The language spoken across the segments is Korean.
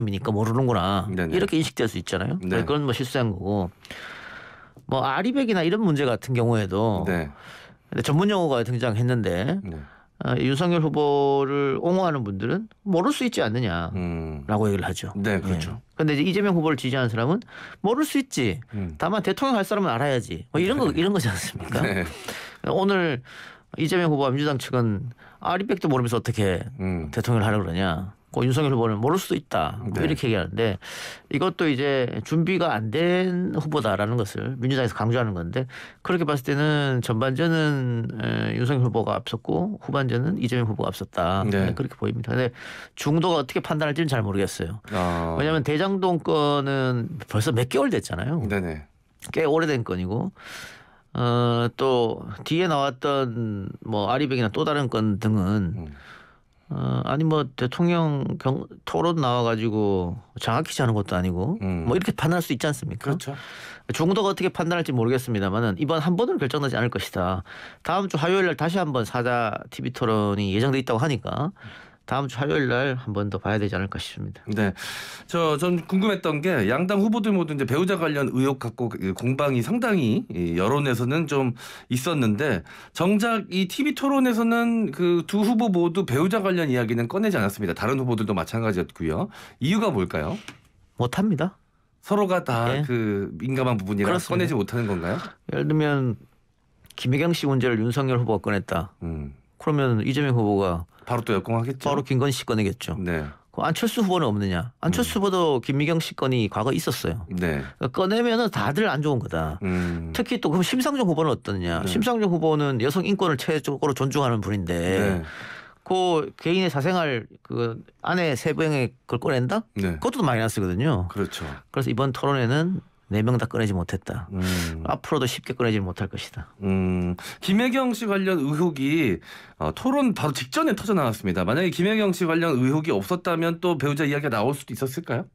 이니까 모르는구나 네네. 이렇게 인식될 수 있잖아요. 네. 그건 뭐 실수한 거고 뭐 아리백이나 이런 문제 같은 경우에도 네. 전문 용어가 등장했는데 네. 어, 윤석열 후보를 옹호하는 분들은 모를 수 있지 않느냐라고 음. 얘기를 하죠. 네, 그렇죠. 그런데 예. 네. 이재명 후보를 지지하는 사람은 모를 수 있지. 음. 다만 대통령 할 사람은 알아야지. 뭐 이런 거 네. 이런 거지 않습니까? 네. 오늘 이재명 후보와 민주당 측은 아리백도 모르면서 어떻게 음. 대통령을 하려 그러냐. 꼭 윤석열 후보는 모를 수도 있다. 뭐 네. 이렇게 얘기하는데 이것도 이제 준비가 안 된 후보다라는 것을 민주당에서 강조하는 건데 그렇게 봤을 때는 전반전은 윤석열 후보가 앞섰고 후반전은 이재명 후보가 앞섰다. 네. 네. 그렇게 보입니다. 근데 중도가 어떻게 판단할지는 잘 모르겠어요. 아... 왜냐하면 대장동 건은 벌써 몇 개월 됐잖아요. 네네. 꽤 오래된 건이고 어또 뒤에 나왔던 뭐 아리백이나 또 다른 건 등은 음. 어, 아니 뭐 대통령 경, 토론 나와가지고 정확히 자는 것도 아니고 음. 뭐 이렇게 판단할 수 있지 않습니까? 그렇죠. 중도가 어떻게 판단할지 모르겠습니다만은 이번 한 번으로 결정되지 않을 것이다. 다음 주 화요일 날 다시 한번 사자 TV 토론이 예정돼 있다고 하니까 음. 다음 주 화요일 날 한 번 더 봐야 되지 않을까 싶습니다. 네, 저전 궁금했던 게 양당 후보들 모두 이제 배우자 관련 의혹 갖고 그 공방이 상당히 여론에서는 좀 있었는데 정작 이 TV 토론에서는 그 두 후보 모두 배우자 관련 이야기는 꺼내지 않았습니다. 다른 후보들도 마찬가지였고요. 이유가 뭘까요? 못합니다. 서로가 다그 예. 네. 민감한 부분이라 그렇습니다. 꺼내지 못하는 건가요? 예를 들면 김혜경 씨 문제를 윤석열 후보가 꺼냈다. 음. 그러면 이재명 후보가 바로 또 역공하겠죠. 바로 김건희 씨 꺼내겠죠. 네. 안철수 후보는 없느냐? 안철수 음. 후보도 김미경 씨 건이 과거 있었어요. 네. 그러니까 꺼내면은 다들 안 좋은 거다. 음. 특히 또 그럼 심상정 후보는 어떠냐? 네. 심상정 후보는 여성 인권을 최적으로 존중하는 분인데 네. 그 개인의 사생활 그 아내 세 명의 걸 꺼낸다? 네. 그것도 마이너스거든요. 그렇죠. 그래서 이번 토론회는 네명다 꺼내지 못했다. 음. 앞으로도 쉽게 꺼내지 못할 것이다. 음. 김혜경 씨 관련 의혹이 어, 토론 바로 직전에 터져 나왔습니다. 만약에 김혜경 씨 관련 의혹이 없었다면 또 배우자 이야기가 나올 수도 있었을까요?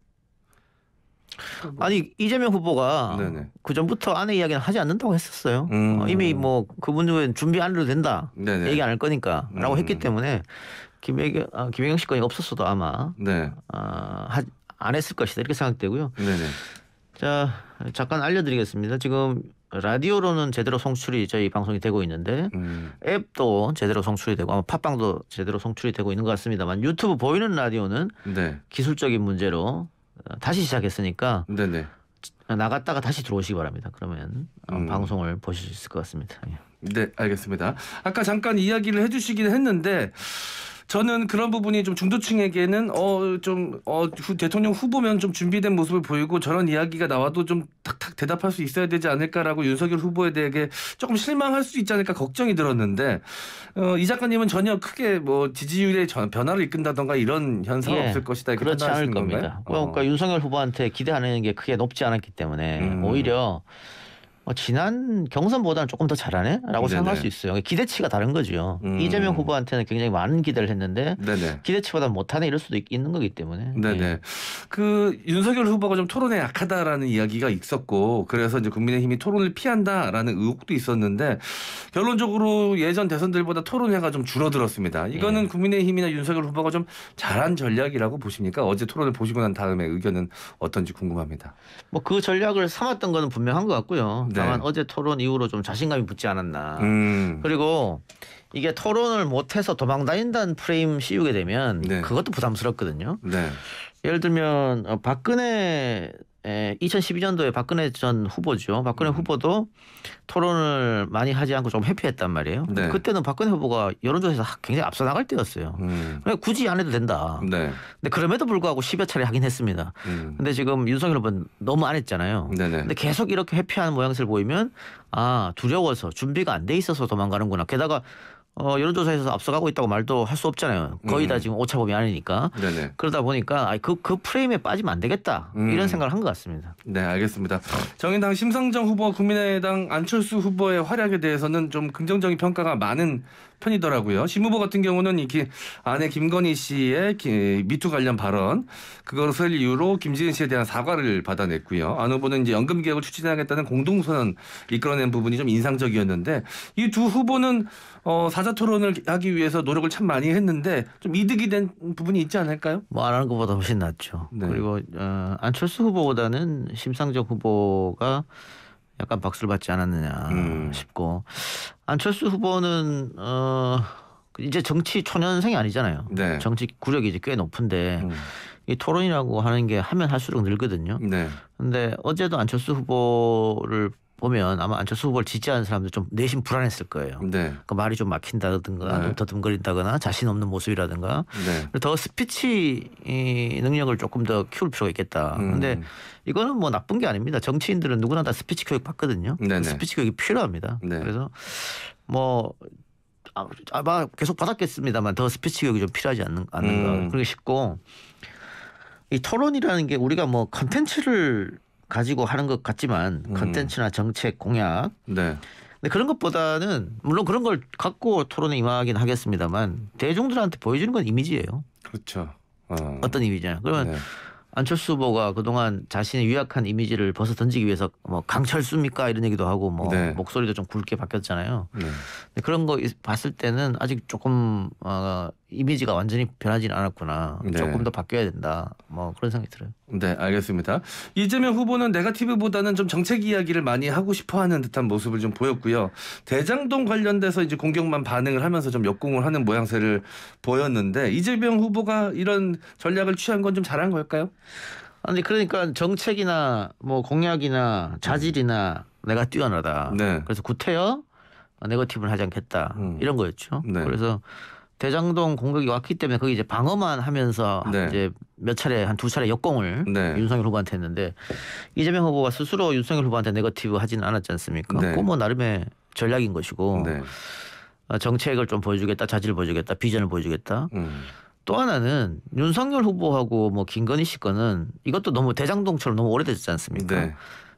아니 이재명 후보가 그 전부터 아내 이야기는 하지 않는다고 했었어요. 음. 어, 이미 뭐 그분은 준비 안 해도 된다 네네. 얘기 안 할 거니까라고 음. 했기 때문에 김혜경 아, 김혜경 씨 건이 없었어도 아마 네. 어, 하, 안 했을 것이다 이렇게 생각되고요. 네네. 자, 잠깐 알려드리겠습니다. 지금 라디오로는 제대로 송출이 저희 방송이 되고 있는데 음. 앱도 제대로 송출이 되고 아마 팟빵도 제대로 송출이 되고 있는 것 같습니다만 유튜브 보이는 라디오는 네. 기술적인 문제로 어, 다시 시작했으니까 네네. 나갔다가 다시 들어오시기 바랍니다. 그러면 어, 음. 방송을 보실 수 있을 것 같습니다. 예. 네, 알겠습니다. 아까 잠깐 이야기를 해주시긴 했는데 저는 그런 부분이 좀 중도층에게는 어좀어 어, 어 대통령 후보면 좀 준비된 모습을 보이고 저런 이야기가 나와도 좀 탁탁 대답할 수 있어야 되지 않을까라고 윤석열 후보에 대해 조금 실망할 수 있지 않을까 걱정이 들었는데 어, 이 작가님은 전혀 크게 뭐 지지율의 전, 변화를 이끈다던가 이런 현상 은 예, 없을 것이다 이렇게 그렇지 않을 겁니다. 건가요? 그러니까 어. 윤석열 후보한테 기대하는 게 크게 높지 않았기 때문에 음. 오히려 어, 지난 경선보다는 조금 더 잘하네? 라고 네네. 생각할 수 있어요. 기대치가 다른 거죠. 음. 이재명 후보한테는 굉장히 많은 기대를 했는데 네네. 기대치보다 못하네 이럴 수도 있, 는 거기 때문에. 네네. 예. 그 윤석열 후보가 좀 토론에 약하다라는 이야기가 있었고 그래서 이제 국민의힘이 토론을 피한다라는 의혹도 있었는데 결론적으로 예전 대선들보다 토론회가 좀 줄어들었습니다. 이거는 예. 국민의힘이나 윤석열 후보가 좀 잘한 전략이라고 보십니까? 어제 토론을 보시고 난 다음에 의견은 어떤지 궁금합니다. 뭐 그 전략을 삼았던 거는 분명한 것 같고요. 네. 다만 네. 어제 토론 이후로 좀 자신감이 붙지 않았나. 음. 그리고 이게 토론을 못해서 도망다닌다는 프레임 씌우게 되면 네. 그것도 부담스럽거든요. 네. 예를 들면 어, 박근혜 에, 예, 2012년도에 박근혜 전 후보죠. 박근혜 음. 후보도 토론을 많이 하지 않고 좀 회피했단 말이에요. 네. 그때는 박근혜 후보가 여론조사에서 굉장히 앞서 나갈 때였어요. 음. 굳이 안 해도 된다. 네. 근데 그럼에도 불구하고 10여 차례 하긴 했습니다. 음. 근데 지금 윤석열 후보는 너무 안 했잖아요. 네네. 네. 근데 계속 이렇게 회피하는 모양새를 보이면 아 두려워서 준비가 안 돼 있어서 도망가는구나. 게다가 어, 여론조사에서 앞서가고 있다고 말도 할 수 없잖아요. 거의 다 음. 지금 오차범위 아니니까. 네네. 그러다 보니까 아, 그, 그 프레임에 빠지면 안 되겠다. 음. 이런 생각을 한 것 같습니다. 네, 알겠습니다. 정의당 심상정 후보와 국민의당 안철수 후보의 활약에 대해서는 좀 긍정적인 평가가 많은 편이더라고요. 신무보 같은 경우는 이렇게 아내 김건희 씨의 미투 관련 발언 그것을 이유로 김지은 씨에 대한 사과를 받아냈고요. 안 후보는 이제 연금 개혁을 추진하겠다는 공동선언 이끌어낸 부분이 좀 인상적이었는데 이 두 후보는 어, 사자 토론을 하기 위해서 노력을 참 많이 했는데 좀 이득이 된 부분이 있지 않을까요? 뭐 안 하는 것보다 훨씬 낫죠. 네. 그리고 어, 안철수 후보보다는 심상정 후보가 약간 박수를 받지 않았느냐 음. 싶고 안철수 후보는 어 이제 정치 초년생이 아니잖아요. 네. 정치 구력이 이제 꽤 높은데 음. 이 토론이라고 하는 게 하면 할수록 늘거든요. 네. 근데 어제도 안철수 후보를 보면 아마 안철수 후보를 지지하는 사람들 좀 내심 불안했을 거예요. 네. 그 말이 좀 막힌다든가 네. 더듬거린다거나 자신 없는 모습이라든가 네. 더 스피치 능력을 조금 더 키울 필요가 있겠다. 음. 근데 이거는 뭐 나쁜 게 아닙니다. 정치인들은 누구나 다 스피치 교육 받거든요. 네, 네. 스피치 교육이 필요합니다. 네. 그래서 뭐 아, 아마 계속 받았겠습니다만 더 스피치 교육이 좀 필요하지 않는, 가 음. 그렇게 싶고 이 토론이라는 게 우리가 뭐 컨텐츠를 가지고 하는 것 같지만 음. 컨텐츠나 정책 공약 네. 근데 그런 것보다는 물론 그런 걸 갖고 토론에 임하긴 하겠습니다만 대중들한테 보여주는 건 이미지예요. 그렇죠. 어. 떤 이미지냐? 그러면 네. 안철수 후보가 그동안 자신의 유약한 이미지를 벗어 던지기 위해서 뭐 강철수입니까 이런 얘기도 하고 뭐 네. 목소리도 좀 굵게 바뀌었잖아요. 네. 그런 거 봤을 때는 아직 조금 어, 이미지가 완전히 변하지는 않았구나. 네. 조금 더 바뀌어야 된다. 뭐 그런 생각이 들어요. 네, 알겠습니다. 이재명 후보는 네가티브보다는 좀 정책 이야기를 많이 하고 싶어하는 듯한 모습을 좀 보였고요. 대장동 관련돼서 이제 공격만 반응을 하면서 좀 역공을 하는 모양새를 보였는데 이재명 후보가 이런 전략을 취한 건 좀 잘한 걸까요? 아니 그러니까 정책이나 뭐 공약이나 자질이나 음. 내가 뛰어나다. 네. 그래서 구태여 네거티브를 하지 않겠다 음. 이런 거였죠. 네. 그래서. 대장동 공격이 왔기 때문에 거기 이제 방어만 하면서 네. 이제 몇 차례 한 두 차례 역공을 네. 윤석열 후보한테 했는데 이재명 후보가 스스로 윤석열 후보한테 네거티브 하지는 않았지 않습니까? 네. 그뭐 나름의 전략인 것이고 네. 아, 정책을 좀 보여주겠다, 자질을 보여주겠다, 비전을 보여주겠다. 음. 또 하나는 윤석열 후보하고 뭐 김건희 씨 거는 이것도 너무 대장동처럼 너무 오래됐지 않습니까? 네.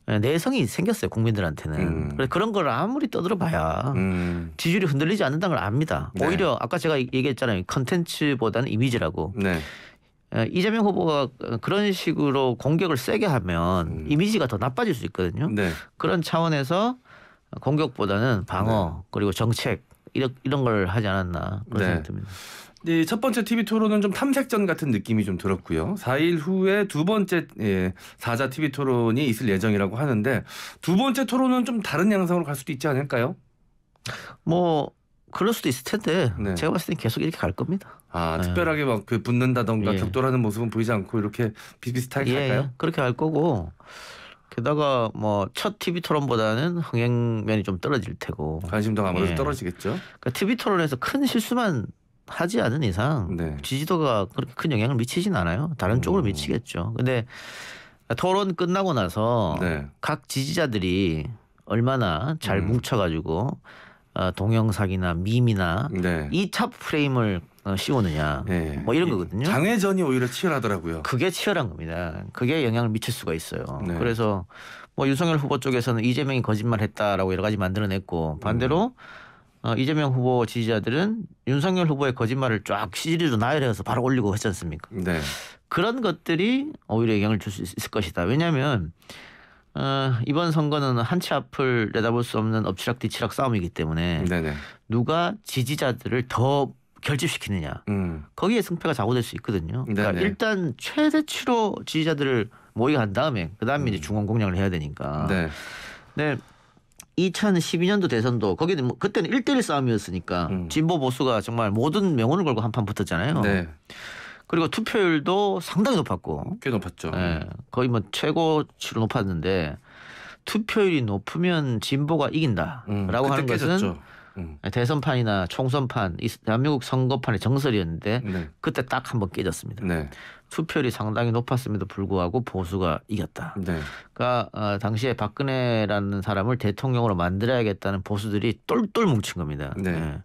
예, 내성이 생겼어요 국민들한테는 음. 그래서 그런 걸 아무리 떠들어봐야 음. 지지율이 흔들리지 않는다는 걸 압니다. 네. 오히려 아까 제가 얘기했잖아요 컨텐츠보다는 이미지라고. 네. 예, 이재명 후보가 그런 식으로 공격을 세게 하면 음. 이미지가 더 나빠질 수 있거든요. 네. 그런 차원에서 공격보다는 방어 네. 그리고 정책 이런 이런 걸 하지 않았나 그런 네. 생각이 듭니다. 네, 첫 번째 TV 토론은 좀 탐색전 같은 느낌이 좀 들었고요. 4일 후에 두 번째 예, 4자 TV 토론이 있을 예정이라고 하는데 두 번째 토론은 좀 다른 양상으로 갈 수도 있지 않을까요? 뭐 그럴 수도 있을 텐데 네. 제가 봤을 땐 계속 이렇게 갈 겁니다. 아 네. 특별하게 막 그 붙는다던가 예. 격돌하는 모습은 보이지 않고 이렇게 비슷하게 비슷 예, 갈까요? 예. 그렇게 갈 거고 게다가 뭐 첫 TV 토론보다는 흥행면이 좀 떨어질 테고 관심도 아무래도 예. 떨어지겠죠. 그러니까 TV 토론에서 큰 실수만 하지 않은 이상 네. 지지도가 그렇게 큰 영향을 미치진 않아요. 다른 오. 음. 쪽으로 미치겠죠. 근데 토론 끝나고 나서 네. 각 지지자들이 얼마나 잘 음. 뭉쳐가지고 어, 동영상이나 밈이나 네. 2차 프레임을 어, 씌우느냐 네. 뭐 이런 거거든요. 장애전이 오히려 치열하더라고요. 그게 치열한 겁니다. 그게 영향을 미칠 수가 있어요. 네. 그래서 뭐 윤석열 후보 쪽에서는 이재명이 거짓말했다라고 여러 가지 만들어냈고 반대로 음. 어, 이재명 후보 지지자들은 윤석열 후보의 거짓말을 쫙 시리로 나열해서 바로 올리고 했지 않습니까? 네. 그런 것들이 오히려 영향을 줄 수 있을 것이다. 왜냐하면 어, 이번 선거는 한치 앞을 내다볼 수 없는 엎치락뒤치락 싸움이기 때문에 네네. 네. 누가 지지자들을 더 결집시키느냐 음. 거기에 승패가 좌우될 수 있거든요. 네, 그러니까 네네. 일단 최대치로 지지자들을 모이게한 다음에 그다음에 음. 이제 중원 공략을 해야 되니까. 네. 네. 2012년도 대선도 거기는 뭐 그때는 1대1 싸움이었으니까 음. 진보 보수가 정말 모든 명운을 걸고 한 판 붙었잖아요. 네. 그리고 투표율도 상당히 높았고 꽤 높았죠. 네. 거의 뭐 최고치로 높았는데 투표율이 높으면 진보가 이긴다라고 음, 하는 것은 깨졌죠. 음. 대선판이나 총선판, 대한민국 선거판의 정설이었는데 네. 그때 딱 한 번 깨졌습니다. 네. 투표율이 상당히 높았음에도 불구하고 보수가 이겼다. 네. 그러니까 어, 당시에 박근혜라는 사람을 대통령으로 만들어야겠다는 보수들이 똘똘 뭉친 겁니다. 네. 예.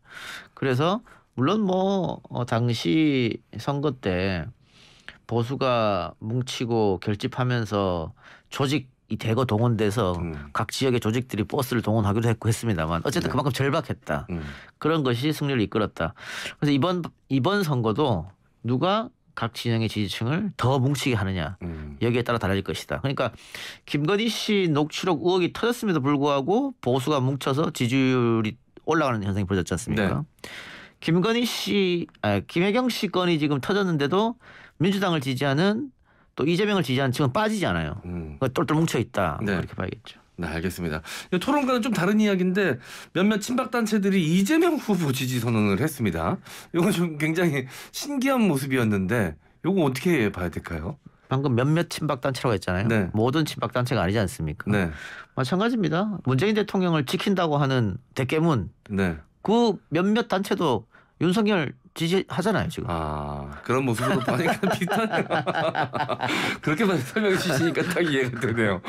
그래서 물론 뭐 어, 당시 선거 때 보수가 뭉치고 결집하면서 조직 이 대거 동원돼서 음. 각 지역의 조직들이 버스를 동원하기도 했고 했습니다만 어쨌든 네. 그만큼 절박했다. 음. 그런 것이 승리를 이끌었다. 그래서 이번 이번 선거도 누가 각 진영의 지지층을 더 뭉치게 하느냐 음. 여기에 따라 달라질 것이다. 그러니까 김건희 씨 녹취록 의혹이 터졌음에도 불구하고 보수가 뭉쳐서 지지율이 올라가는 현상이 벌어졌지 않습니까? 네. 김건희 씨, 아, 김혜경 씨 건이 지금 터졌는데도 민주당을 지지하는 또 이재명을 지지하는 층은 빠지지 않아요. 음. 똘똘 뭉쳐 있다. 뭐 네. 이렇게 봐야겠죠. 네, 알겠습니다. 토론과는 좀 다른 이야기인데 몇몇 친박 단체들이 이재명 후보 지지 선언을 했습니다. 이건 좀 굉장히 신기한 모습이었는데 이거 어떻게 봐야 될까요? 방금 몇몇 친박 단체라고 했잖아요. 네. 모든 친박 단체가 아니지 않습니까? 네. 마찬가지입니다. 문재인 대통령을 지킨다고 하는 대깨문 네. 그 몇몇 단체도 윤석열 찌질하잖아요 지금. 아 그런 모습으로 보니까 비슷하네요. 그렇게만 설명해 주시니까 딱 이해가 되네요.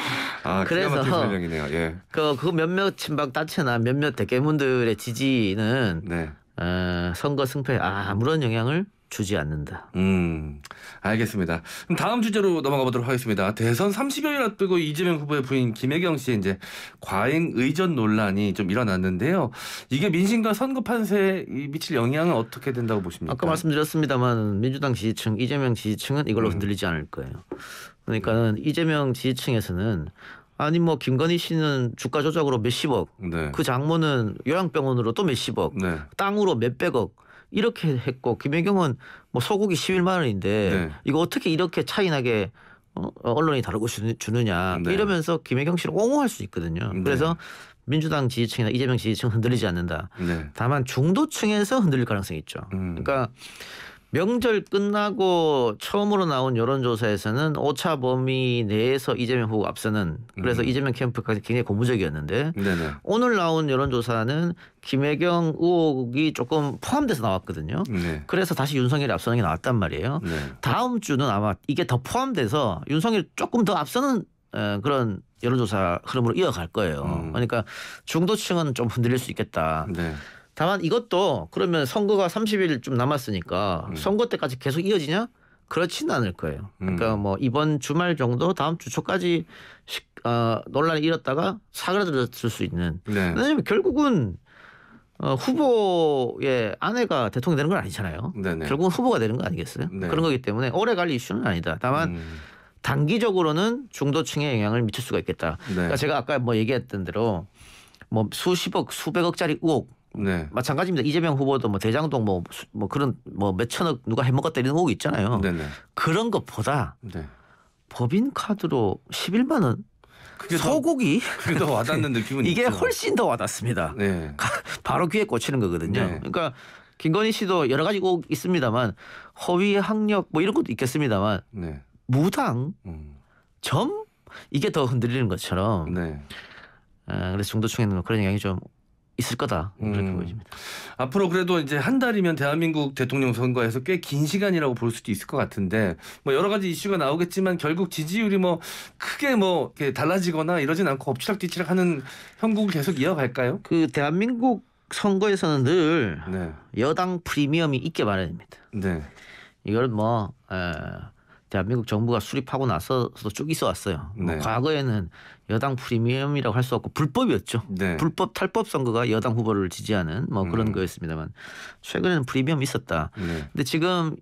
아 그래서 설명이네요. 예. 그그 그 몇몇 친박 단체나 몇몇 대개문들의 지지는 네. 어, 선거 승패 에 아, 아무런 영향을 주지 않는다. 음, 알겠습니다. 그럼 다음 주제로 넘어가 보도록 하겠습니다. 대선 30여일 앞두고 이재명 후보의 부인 김혜경 씨의 이제 과잉 의전 논란이 좀 일어났는데요. 이게 민심과 선거 판세에 미칠 영향은 어떻게 된다고 보십니까? 아까 말씀드렸습니다만 민주당 지지층, 이재명 지지층은 이걸로 음. 흔들리지 않을 거예요. 그러니까 는 이재명 지지층에서는 아니 뭐 김건희 씨는 주가 조작으로 몇십억, 네. 그 장모는 요양병원으로 또 몇십억, 네. 땅으로 몇백억 이렇게 했고 김혜경은 뭐 소고기 11만 원인데 네. 이거 어떻게 이렇게 차이나게 어, 언론이 다루고 주느냐 네. 이러면서 김혜경 씨를 옹호할 수 있거든요. 네. 그래서 민주당 지지층이나 이재명 지지층 흔들리지 않는다. 네. 다만 중도층에서 흔들릴 가능성이 있죠. 음. 그러니까 명절 끝나고 처음으로 나온 여론조사에서는 오차 범위 내에서 이재명 후보 앞서는 그래서 음. 이재명 캠프까지 굉장히 고무적이었는데 네네. 오늘 나온 여론조사는 김혜경 의혹이 조금 포함돼서 나왔거든요. 네. 그래서 다시 윤석열이 앞서는 게 나왔단 말이에요. 네. 다음 주는 아마 이게 더 포함돼서 윤석열 조금 더 앞서는 어, 그런 여론조사 흐름으로 이어갈 거예요. 음. 그러니까 중도층은 좀 흔들릴 수 있겠다. 네. 다만 이것도 그러면 선거가 30일 좀 남았으니까 음. 선거 때까지 계속 이어지냐? 그렇지는 않을 거예요. 음. 그러니까 음. 뭐 이번 주말 정도 다음 주 초까지 어, 논란이 일었다가 사그라들었을 수 있는. 네. 왜냐면 결국은 어, 후보의 아내가 대통령 되는 건 아니잖아요. 네네. 네. 결국은 후보가 되는 거 아니겠어요? 네. 그런 거기 때문에 오래 갈 이슈는 아니다. 다만 음. 단기적으로는 중도층에 영향을 미칠 수가 있겠다. 네. 그러니까 제가 아까 뭐 얘기했던 대로 뭐 수십억, 수백억짜리 우혹 네. 마찬가지입니다. 이재명 후보도 뭐 대장동 뭐, 뭐 그런 뭐 몇천억 누가 해먹었다 이런 거혹 있잖아요. 네네. 그런 것보다 네. 법인 카드로 11만 원 그게 소고기 그게 더 와닿는 느낌은 이게 있죠. 훨씬 더 와닿습니다. 네. 바로 귀에 꽂히는 거거든요. 네. 그러니까 김건희 씨도 여러 가지 곡 있습니다만 허위 학력 뭐 이런 것도 있겠습니다만 네. 무당 음. 점 이게 더 흔들리는 것처럼 네. 아, 그래서 중도층에는 그런 영향이 좀 있을 거다 그렇게 음. 보여니다 앞으로 그래도 이제 한 달이면 대한민국 대통령 선거에서 꽤 긴 시간이라고 볼 수도 있을 것 같은데 뭐 여러 가지 이슈가 나오겠지만 결국 지지율이 뭐 크게 뭐 달라지거나 이러진 않고 엎치락뒤치락하는 형국을 계속 이어갈까요? 그 대한민국 선거에서는 늘 네. 여당 프리미엄이 있게 마련입니다. 네. 이걸 뭐 에, 대한민국 정부가 수립하고 나서도 쭉 있어 왔어요. 뭐 네. 과거에는 여당 프리미엄이라고 할 수 없고 불법이었죠. 네. 불법 탈법 선거가 여당 후보를 지지하는 뭐 그런 음. 거였습니다만 최근에는 프리미엄이 있었다. 네. 근데 지금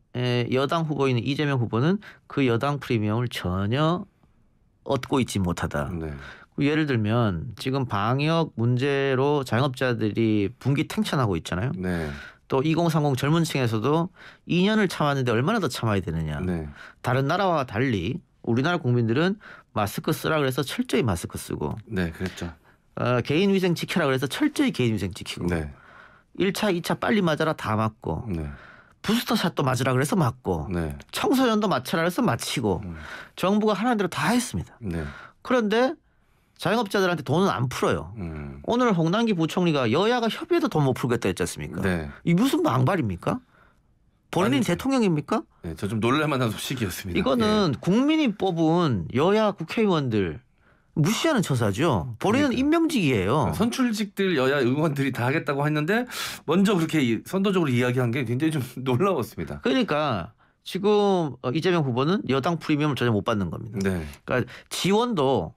여당 후보인 이재명 후보는 그 여당 프리미엄을 전혀 얻고 있지 못하다. 네. 그 예를 들면 지금 방역 문제로 자영업자들이 분기 탱천하고 있잖아요. 네. 또2030 젊은 층에서도 2년을 참았는데 얼마나 더 참아야 되느냐. 네. 다른 나라와 달리 우리나라 국민들은 마스크 쓰라 그래서 철저히 마스크 쓰고. 네, 그랬죠. 어, 개인 위생 지켜라 그래서 철저히 개인 위생 지키고. 네. 1차, 2차 빨리 맞아라 다 맞고. 네. 부스터 샷도 맞으라 그래서 맞고. 네. 청소년도 맞춰라 그래서 맞히고. 음. 정부가 하나 대로 다 했습니다. 네. 그런데 자영업자들한테 돈은 안 풀어요. 음. 오늘 홍남기 부총리가 여야가 협의해도 돈 못 풀겠다 했지 않습니까? 네. 이 무슨 망발입니까? 본인 대통령입니까? 네, 저 좀 놀랄만한 소식이었습니다. 이거는 예. 국민이 뽑은 여야 국회의원들 무시하는 처사죠. 본인은 그러니까. 임명직이에요. 선출직들 여야 의원들이 다 하겠다고 했는데 먼저 그렇게 선도적으로 이야기한 게 굉장히 좀 놀라웠습니다. 그러니까 지금 어, 이재명 후보는 여당 프리미엄을 전혀 못 받는 겁니다. 네. 그러니까 지원도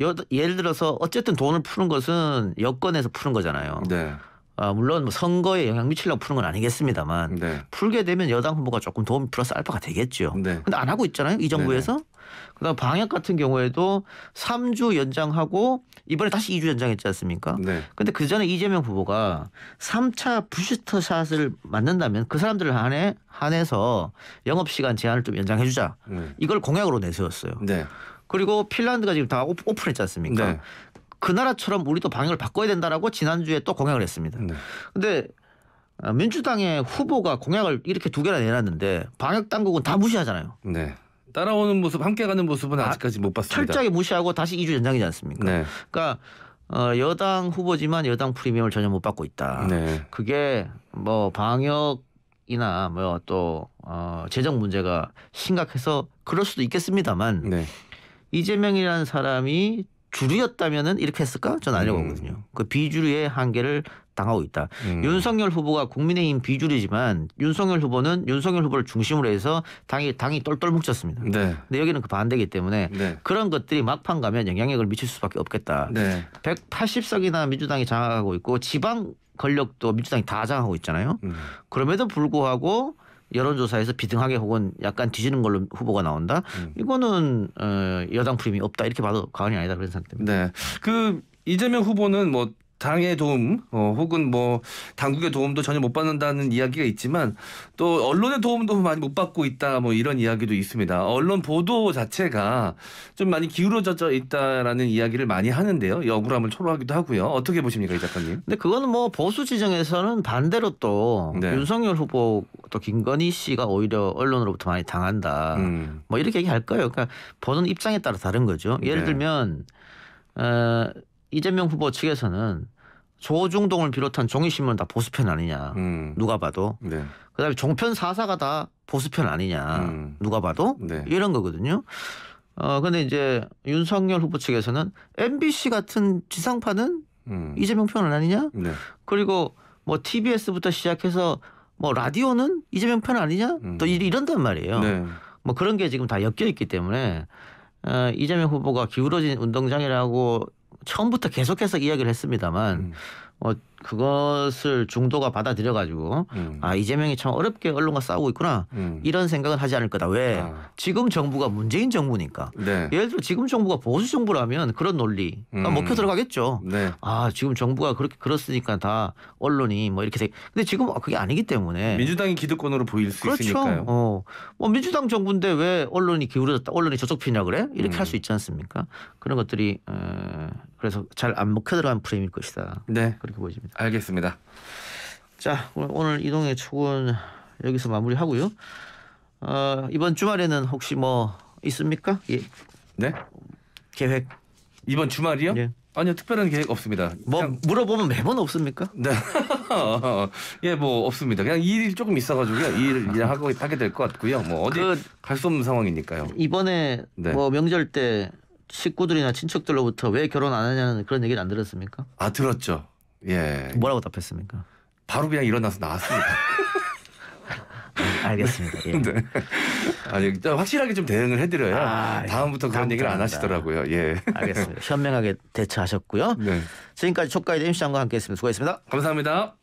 여, 예를 들어서 어쨌든 돈을 푸는 것은 여건에서 푸는 거잖아요. 네. 아, 물론 뭐 선거에 영향 미치려고 푸는 건 아니겠습니다만 네. 풀게 되면 여당 후보가 조금 도움 플러스 알파가 되겠죠. 네. 근데 안 하고 있잖아요. 이 정부에서. 네 그다음 방역 같은 경우에도 3주 연장하고 이번에 다시 2주 연장했지 않습니까? 네. 근데 그 전에 이재명 후보가 3차 부스터 샷을 맞는다면 그 사람들 한해 한해서 영업 시간 제한을 좀 연장해 주자. 네. 이걸 공약으로 내세웠어요. 네. 그리고 핀란드가 지금 다 오프, 오픈했지 않습니까? 네. 그 나라처럼 우리도 방향을 바꿔야 된다라고 지난주에 또 공약을 했습니다. 네. 근데 어, 민주당의 후보가 공약을 이렇게 두 개나 내놨는데 방역 당국은 다 무시하잖아요. 네. 따라오는 모습, 함께 가는 모습은 아, 아직까지 아, 못 봤습니다. 철저하게 무시하고 다시 2주 연장이지 않습니까? 네. 그러니까 어, 여당 후보지만 여당 프리미엄을 전혀 못 받고 있다. 네. 그게 뭐 방역 이나 뭐또 어, 재정 문제가 심각해서 그럴 수도 있겠습니다만 네. 이재명이라는 사람이 주류였다면은 이렇게 했을까? 전 아니라고 음. 보거든요. 그 비주류의 한계를 당하고 있다. 음. 윤석열 후보가 국민의힘 비주류지만 윤석열 후보는 윤석열 후보를 중심으로 해서 당이 당이 똘똘 뭉쳤습니다. 네. 근데 여기는 그 반대기 때문에 네. 그런 것들이 막판 가면 영향력을 미칠 수밖에 없겠다. 네. 180석이나 민주당이 장악하고 있고 지방 권력도 민주당이 다 장악하고 있잖아요. 음. 그럼에도 불구하고 여론조사에서 비등하게 혹은 약간 뒤지는 걸로 후보가 나온다. 음. 이거는 어, 여당 프림이 없다 이렇게 봐도 과언이 아니다 그런 상태입니다 네. 그 이재명 후보는 뭐 당의 도움 어, 혹은 뭐 당국의 도움도 전혀 못 받는다는 이야기가 있지만 또 언론의 도움도 많이 못 받고 있다 뭐 이런 이야기도 있습니다. 언론 보도 자체가 좀 많이 기울어져 있다라는 이야기를 많이 하는데요. 억울함을 초래하기도 하고요. 어떻게 보십니까 이 작가님? 근데 그거는 뭐 보수 지정에서는 반대로 또 네. 윤석열 후보 또 김건희 씨가 오히려 언론으로부터 많이 당한다. 음. 뭐 이렇게 얘기할 거예요. 그러니까 보는 입장에 따라 다른 거죠. 예를 네. 들면 어, 이재명 후보 측에서는 조중동을 비롯한 종이신문 다 보수편 아니냐 음. 누가 봐도 네. 그다음에 종편 사사가 다 보수편 아니냐 음. 누가 봐도 네. 이런 거거든요. 어 근데 이제 윤석열 후보 측에서는 MBC 같은 지상파는 음. 이재명 편은 아니냐? 네. 그리고 뭐 TBS부터 시작해서 뭐 라디오는 이재명 편 아니냐? 음. 또 이런단 말이에요. 네. 뭐 그런 게 지금 다 엮여 있기 때문에 어, 이재명 후보가 기울어진 운동장이라고 처음부터 계속해서 이야기를 했습니다만 음. 어, 그것을 중도가 받아들여 가지고 음. 아 이재명이 참 어렵게 언론과 싸우고 있구나 음. 이런 생각은 하지 않을 거다 왜 아. 지금 정부가 문재인 정부니까 네. 예를 들어 지금 정부가 보수 정부라면 그런 논리가 음. 먹혀 들어가겠죠 네. 아 지금 정부가 그렇게 그렇으니까 다 언론이 뭐 이렇게 되... 근데 지금 아, 그게 아니기 때문에 민주당이 기득권으로 보일 수 그렇죠. 있으니까요 어. 뭐 민주당 정부인데 왜 언론이 기울어졌다 언론이 저쪽 피냐 그래 이렇게 할수 음. 있지 않습니까 그런 것들이 어, 그래서 잘 안 먹혀 들어간 프레임일 것이다 네. 그렇게 보입니다. 알겠습니다. 자 오늘 이동의 축은 여기서 마무리하고요. 어, 이번 주말에는 혹시 뭐 있습니까? 예. 네? 계획 이번 주말이요? 예. 아니요 특별한 계획 없습니다. 뭐 그냥... 물어보면 매번 없습니까? 네. 예, 뭐 없습니다. 그냥 일이 조금 있어가지고요. 일을 하고 하게 될 것 같고요. 뭐 어디 그, 갈수 없는 상황이니까요. 이번에 네. 뭐 명절 때 식구들이나 친척들로부터 왜 결혼 안 하냐는 그런 얘기는 안 들었습니까? 아 들었죠. 예. 뭐라고 답했습니까? 바로 그냥 일어나서 나왔습니다. 알겠습니다. 예. 네. 아니 확실하게 좀 대응을 해드려야 아, 다음부터 그런 얘기를 안 하시더라고요. 예. 알겠습니다. 현명하게 대처하셨고요. 네. 지금까지 초과의 임시장과 함께했습니다. 수고했습니다. 감사합니다.